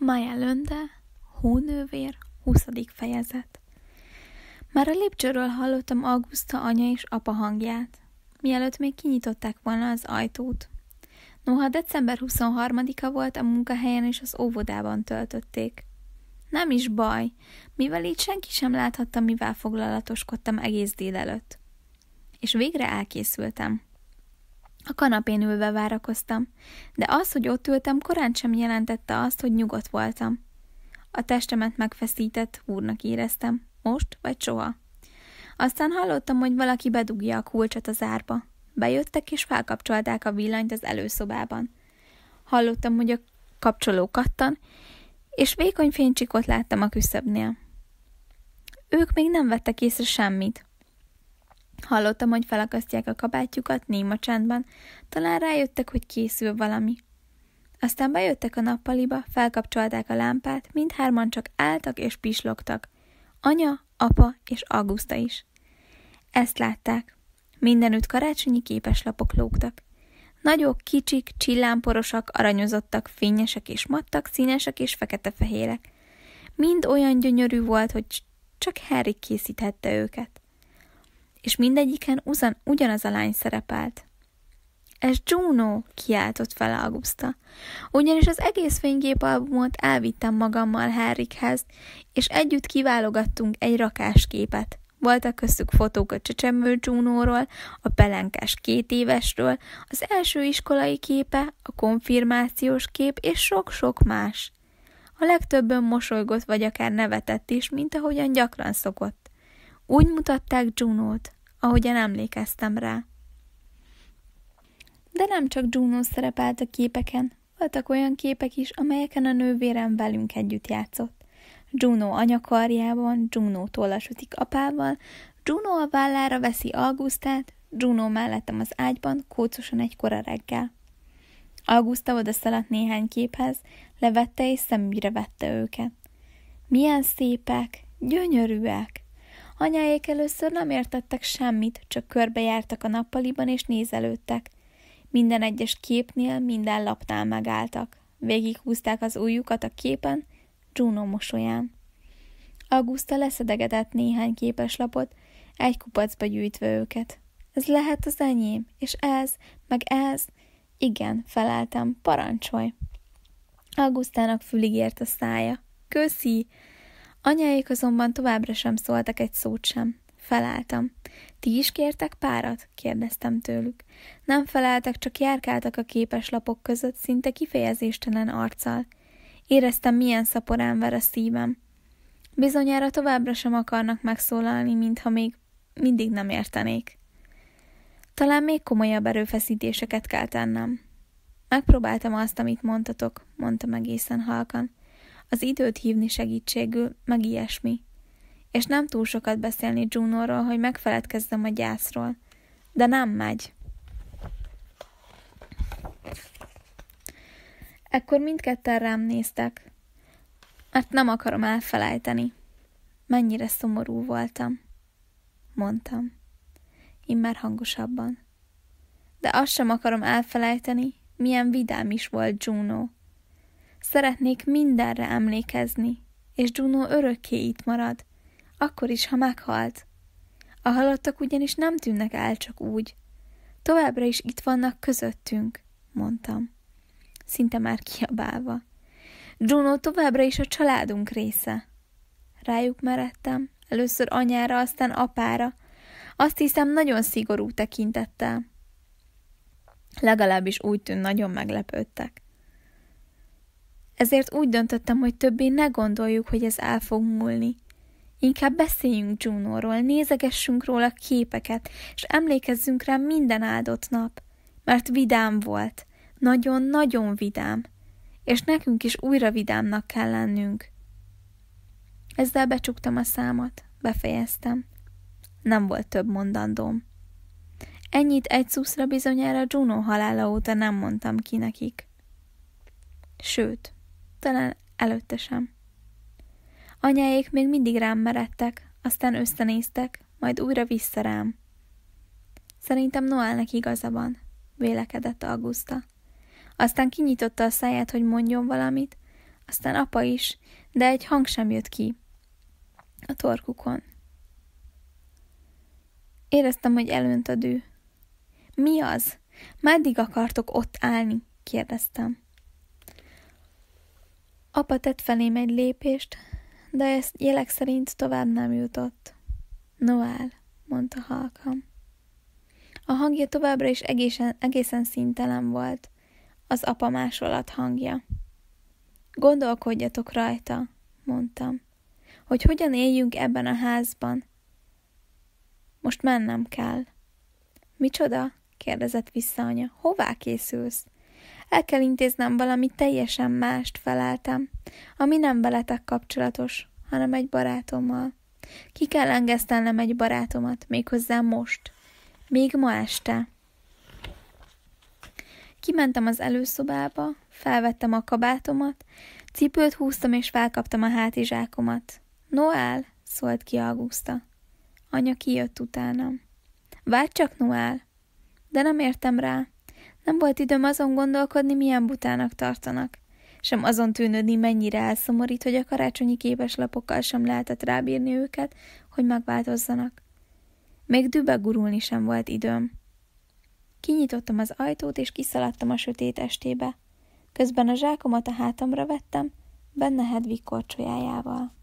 Maja Lönde, Hónővér, 20. fejezet. Már a lépcsőről hallottam Augusta anya és apa hangját, mielőtt még kinyitották volna az ajtót. Noha december 23-a volt, a munkahelyen és az óvodában töltötték. Nem is baj, mivel így senki sem láthatta, mivel foglalatoskodtam egész délelőtt. És végre elkészültem. A kanapén ülve várakoztam, de az, hogy ott ültem, korán sem jelentette azt, hogy nyugodt voltam. A testemet megfeszített úrnak éreztem, most vagy soha. Aztán hallottam, hogy valaki bedugja a kulcsot az árba. Bejöttek és felkapcsolták a villanyt az előszobában. Hallottam, hogy a kapcsoló kattan, és vékony fénycsikot láttam a küszöbnél. Ők még nem vettek észre semmit, Hallottam, hogy felakasztják a kabátjukat néma csendben, talán rájöttek, hogy készül valami. Aztán bejöttek a nappaliba, felkapcsolták a lámpát, mindhárman csak álltak és pislogtak. Anya, apa és Augusta is. Ezt látták. Mindenütt karácsonyi képeslapok lógtak. Nagyok, kicsik, csillámporosak, aranyozottak, fényesek és mattak, színesek és fekete-fehérek. Mind olyan gyönyörű volt, hogy csak Harry készíthette őket és mindegyiken uzan, ugyanaz a lány szerepelt. Ez Juno, kiáltott fel Augusta. Ugyanis az egész fénygép albumot elvittem magammal Henrikhez, és együtt kiválogattunk egy rakásképet. Voltak köztük fotók a csecsemő Junóról, a pelenkás két évesről, az első iskolai képe, a konfirmációs kép és sok-sok más. A legtöbben mosolygott vagy akár nevetett is, mint ahogyan gyakran szokott. Úgy mutatták Junót, ahogyan emlékeztem rá. De nem csak Juno szerepelt a képeken, voltak olyan képek is, amelyeken a nővérem velünk együtt játszott. Juno anyakarjában, Juno tollasütik apával, Juno a vállára veszi Augustát, Juno mellettem az ágyban, kócosan egy kora reggel. Augusta oda szaladt néhány képhez, levette és szemügyre vette őket. Milyen szépek, gyönyörűek! Anyáék először nem értettek semmit, csak körbejártak a nappaliban és nézelődtek. Minden egyes képnél, minden lapnál megálltak. Végighúzták az ujjukat a képen, Juno mosolyán. Augusta leszedegedett néhány képeslapot, egy kupacba gyűjtve őket. Ez lehet az enyém, és ez, meg ez. Igen, feleltem, parancsolj. Augustának fülig ért a szája. Köszi! Anyáik azonban továbbra sem szóltak egy szót sem. Felálltam. Ti is kértek párat? kérdeztem tőlük. Nem feleltek, csak járkáltak a képes lapok között, szinte kifejezéstelen arccal. Éreztem, milyen szaporán ver a szívem. Bizonyára továbbra sem akarnak megszólalni, mintha még mindig nem értenék. Talán még komolyabb erőfeszítéseket kell tennem. Megpróbáltam azt, amit mondtatok, mondtam egészen halkan az időt hívni segítségül, meg ilyesmi. És nem túl sokat beszélni Junorról, hogy megfeledkezzem a gyászról. De nem megy. Ekkor mindketten rám néztek, mert nem akarom elfelejteni. Mennyire szomorú voltam, mondtam, immár hangosabban. De azt sem akarom elfelejteni, milyen vidám is volt Juno, Szeretnék mindenre emlékezni, és Juno örökké itt marad, akkor is, ha meghalt. A halottak ugyanis nem tűnnek el csak úgy. Továbbra is itt vannak közöttünk, mondtam. Szinte már kiabálva. Juno továbbra is a családunk része. Rájuk meredtem, először anyára, aztán apára. Azt hiszem, nagyon szigorú tekintettel. Legalábbis úgy tűn, nagyon meglepődtek ezért úgy döntöttem, hogy többé ne gondoljuk, hogy ez el fog múlni. Inkább beszéljünk Junorról, nézegessünk róla képeket, és emlékezzünk rá minden áldott nap, mert vidám volt, nagyon-nagyon vidám, és nekünk is újra vidámnak kell lennünk. Ezzel becsuktam a számat, befejeztem. Nem volt több mondandóm. Ennyit egy szuszra bizonyára Juno halála óta nem mondtam ki nekik. Sőt, talán előtte sem. Anyáik még mindig rám meredtek, aztán összenéztek, majd újra vissza rám. Szerintem Noelnek igaza van, vélekedett Augusta. Aztán kinyitotta a száját, hogy mondjon valamit, aztán apa is, de egy hang sem jött ki. A torkukon. Éreztem, hogy elönt a dű. Mi az? Meddig akartok ott állni? kérdeztem. Apa tett felém egy lépést, de ezt jelek szerint tovább nem jutott. Noel, mondta halkam. A hangja továbbra is egészen, egészen szintelen volt, az apa másolat hangja. Gondolkodjatok rajta, mondtam, hogy hogyan éljünk ebben a házban. Most mennem kell. Micsoda? kérdezett vissza anya. Hová készülsz? El kell intéznem valami teljesen mást, feleltem, ami nem veletek kapcsolatos, hanem egy barátommal. Ki kell engesztelnem egy barátomat, méghozzá most. Még ma este. Kimentem az előszobába, felvettem a kabátomat, cipőt húztam és felkaptam a hátizsákomat. Noel, szólt ki Augusta. Anya kijött utánam. Várj csak, Noel! De nem értem rá. Nem volt időm azon gondolkodni, milyen butának tartanak. Sem azon tűnődni, mennyire elszomorít, hogy a karácsonyi lapokkal sem lehetett rábírni őket, hogy megváltozzanak. Még gurulni sem volt időm. Kinyitottam az ajtót, és kiszaladtam a sötét estébe. Közben a zsákomat a hátamra vettem, benne Hedvig korcsolyájával.